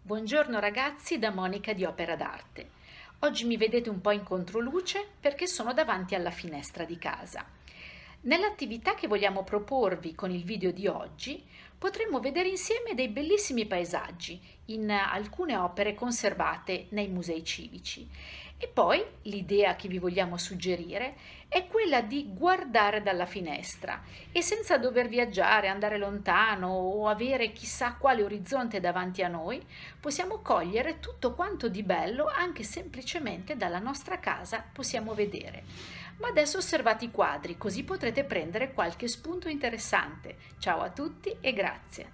Buongiorno ragazzi da Monica di Opera d'Arte. Oggi mi vedete un po' in controluce perché sono davanti alla finestra di casa. Nell'attività che vogliamo proporvi con il video di oggi potremmo vedere insieme dei bellissimi paesaggi in alcune opere conservate nei musei civici. E poi l'idea che vi vogliamo suggerire è quella di guardare dalla finestra e senza dover viaggiare, andare lontano o avere chissà quale orizzonte davanti a noi, possiamo cogliere tutto quanto di bello anche semplicemente dalla nostra casa possiamo vedere. Ma adesso osservate i quadri, così potrete prendere qualche spunto interessante. Ciao a tutti e grazie. Grazie.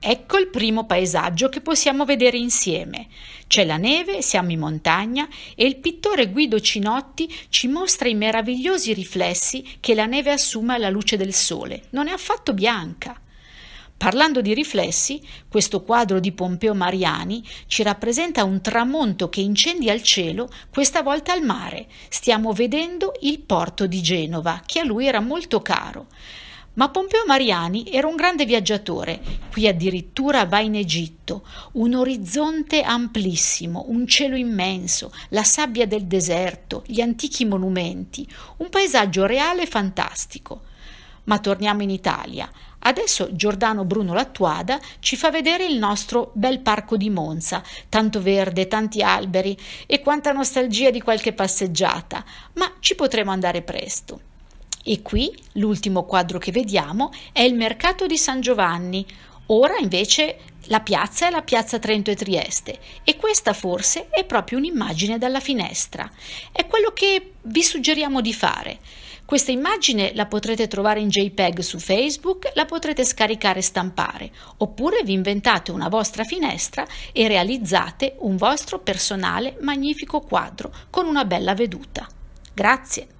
Ecco il primo paesaggio che possiamo vedere insieme. C'è la neve, siamo in montagna e il pittore Guido Cinotti ci mostra i meravigliosi riflessi che la neve assume alla luce del sole. Non è affatto bianca. Parlando di riflessi, questo quadro di Pompeo Mariani ci rappresenta un tramonto che incendia il cielo, questa volta al mare. Stiamo vedendo il porto di Genova, che a lui era molto caro. Ma Pompeo Mariani era un grande viaggiatore, qui addirittura va in Egitto, un orizzonte amplissimo, un cielo immenso, la sabbia del deserto, gli antichi monumenti, un paesaggio reale e fantastico. Ma torniamo in Italia. Adesso Giordano Bruno Lattuada ci fa vedere il nostro bel parco di Monza, tanto verde, tanti alberi e quanta nostalgia di qualche passeggiata, ma ci potremo andare presto. E qui l'ultimo quadro che vediamo è il mercato di San Giovanni. Ora invece la piazza è la piazza Trento e Trieste e questa forse è proprio un'immagine dalla finestra. È quello che vi suggeriamo di fare. Questa immagine la potrete trovare in JPEG su Facebook, la potrete scaricare e stampare, oppure vi inventate una vostra finestra e realizzate un vostro personale magnifico quadro con una bella veduta. Grazie!